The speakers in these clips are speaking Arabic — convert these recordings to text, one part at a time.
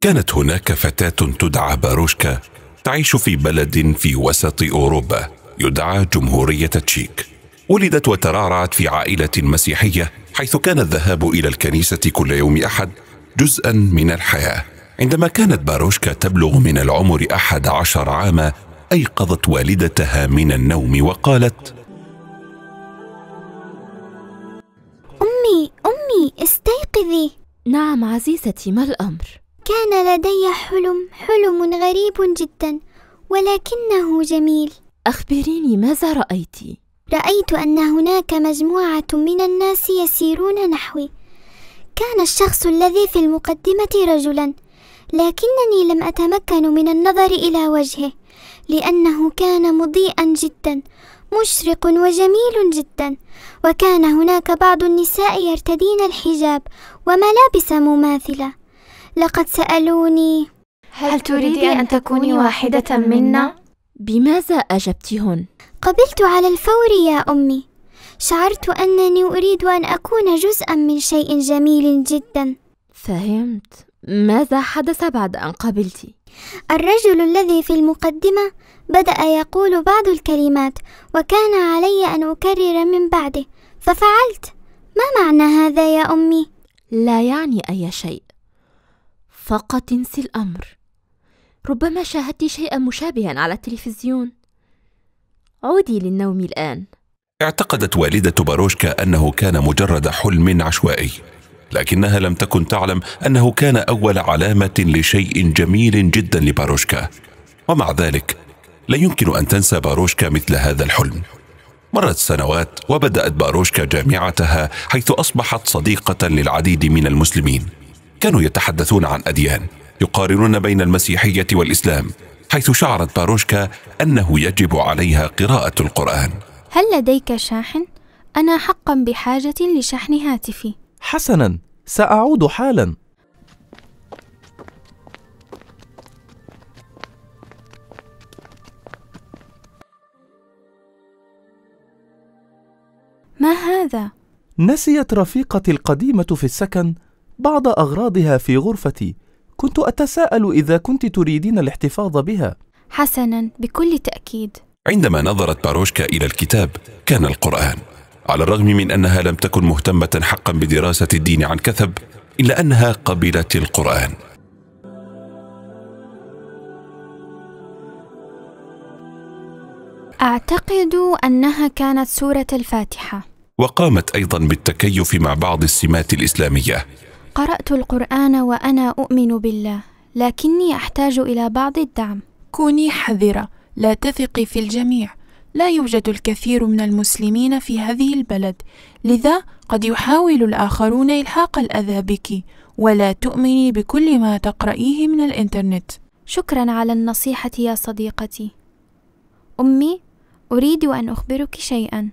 كانت هناك فتاة تدعى باروشكا تعيش في بلد في وسط أوروبا يدعى جمهورية تشيك ولدت وترعرعت في عائلة مسيحية حيث كان الذهاب إلى الكنيسة كل يوم أحد جزءا من الحياة عندما كانت باروشكا تبلغ من العمر أحد عشر عاما أيقظت والدتها من النوم وقالت أمي أمي استيقظي نعم عزيزتي ما الأمر كان لدي حلم حلم غريب جدا ولكنه جميل اخبريني ماذا رايت رايت ان هناك مجموعه من الناس يسيرون نحوي كان الشخص الذي في المقدمه رجلا لكنني لم اتمكن من النظر الى وجهه لانه كان مضيئا جدا مشرق وجميل جدا وكان هناك بعض النساء يرتدين الحجاب وملابس مماثله لقد سألوني هل تريد أن تكوني واحدة منا؟ بماذا أجبتهن؟ قبلت على الفور يا أمي شعرت أنني أريد أن أكون جزءا من شيء جميل جدا فهمت ماذا حدث بعد أن قبلت؟ الرجل الذي في المقدمة بدأ يقول بعض الكلمات وكان علي أن أكرر من بعده ففعلت ما معنى هذا يا أمي؟ لا يعني أي شيء فقط انسي الأمر ربما شاهدت شيئا مشابها على التلفزيون عودي للنوم الآن اعتقدت والدة باروشكا أنه كان مجرد حلم عشوائي لكنها لم تكن تعلم أنه كان أول علامة لشيء جميل جدا لباروشكا ومع ذلك لا يمكن أن تنسى باروشكا مثل هذا الحلم مرت سنوات وبدأت باروشكا جامعتها حيث أصبحت صديقة للعديد من المسلمين كانوا يتحدثون عن أديان يقارنون بين المسيحية والإسلام حيث شعرت باروشكا أنه يجب عليها قراءة القرآن هل لديك شاحن؟ أنا حقا بحاجة لشحن هاتفي حسنا سأعود حالا ما هذا؟ نسيت رفيقتي القديمة في السكن بعض أغراضها في غرفتي كنت أتساءل إذا كنت تريدين الاحتفاظ بها حسنا بكل تأكيد عندما نظرت باروشكا إلى الكتاب كان القرآن على الرغم من أنها لم تكن مهتمة حقا بدراسة الدين عن كثب إلا أنها قبلت القرآن أعتقد أنها كانت سورة الفاتحة وقامت أيضا بالتكيف مع بعض السمات الإسلامية قرأت القرآن وأنا أؤمن بالله، لكني أحتاج إلى بعض الدعم. كوني حذرة، لا تثقي في الجميع. لا يوجد الكثير من المسلمين في هذه البلد، لذا قد يحاول الآخرون إلحاق الأذى بك، ولا تؤمني بكل ما تقرأيه من الإنترنت. شكرا على النصيحة يا صديقتي. أمي، أريد أن أخبرك شيئا.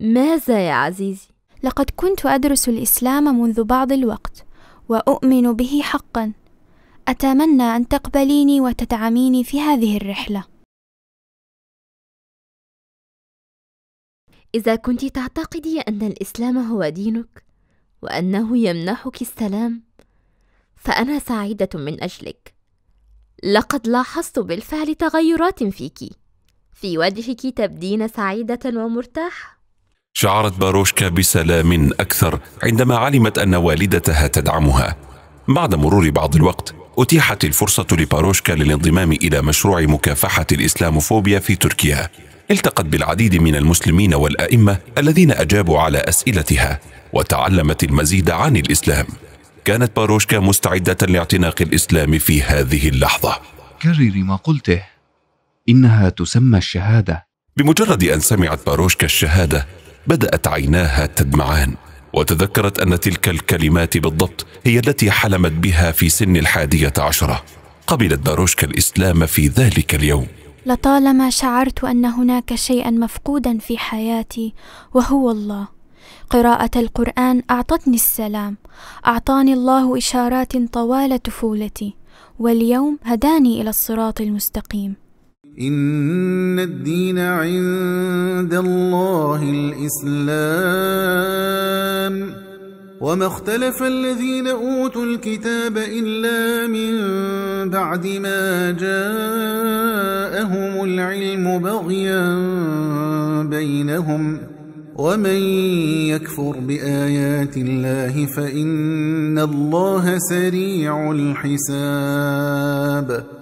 ماذا يا عزيزي؟ لقد كنت أدرس الإسلام منذ بعض الوقت، واؤمن به حقا اتمنى ان تقبليني وتدعميني في هذه الرحله اذا كنت تعتقدي ان الاسلام هو دينك وانه يمنحك السلام فانا سعيده من اجلك لقد لاحظت بالفعل تغيرات فيك في وجهك تبدين سعيده ومرتاحه شعرت باروشكا بسلام أكثر عندما علمت أن والدتها تدعمها بعد مرور بعض الوقت أتيحت الفرصة لباروشكا للانضمام إلى مشروع مكافحة الإسلاموفوبيا في تركيا التقت بالعديد من المسلمين والأئمة الذين أجابوا على أسئلتها وتعلمت المزيد عن الإسلام كانت باروشكا مستعدة لاعتناق الإسلام في هذه اللحظة كرري ما قلته إنها تسمى الشهادة بمجرد أن سمعت باروشكا الشهادة بدات عيناها تدمعان وتذكرت ان تلك الكلمات بالضبط هي التي حلمت بها في سن الحاديه عشره قبلت داروشكا الاسلام في ذلك اليوم لطالما شعرت ان هناك شيئا مفقودا في حياتي وهو الله قراءه القران اعطتني السلام اعطاني الله اشارات طوال طفولتي واليوم هداني الى الصراط المستقيم إن الدين عند الله الإسلام وما اختلف الذين أوتوا الكتاب إلا من بعد ما جاءهم العلم بغيا بينهم ومن يكفر بآيات الله فإن الله سريع الحساب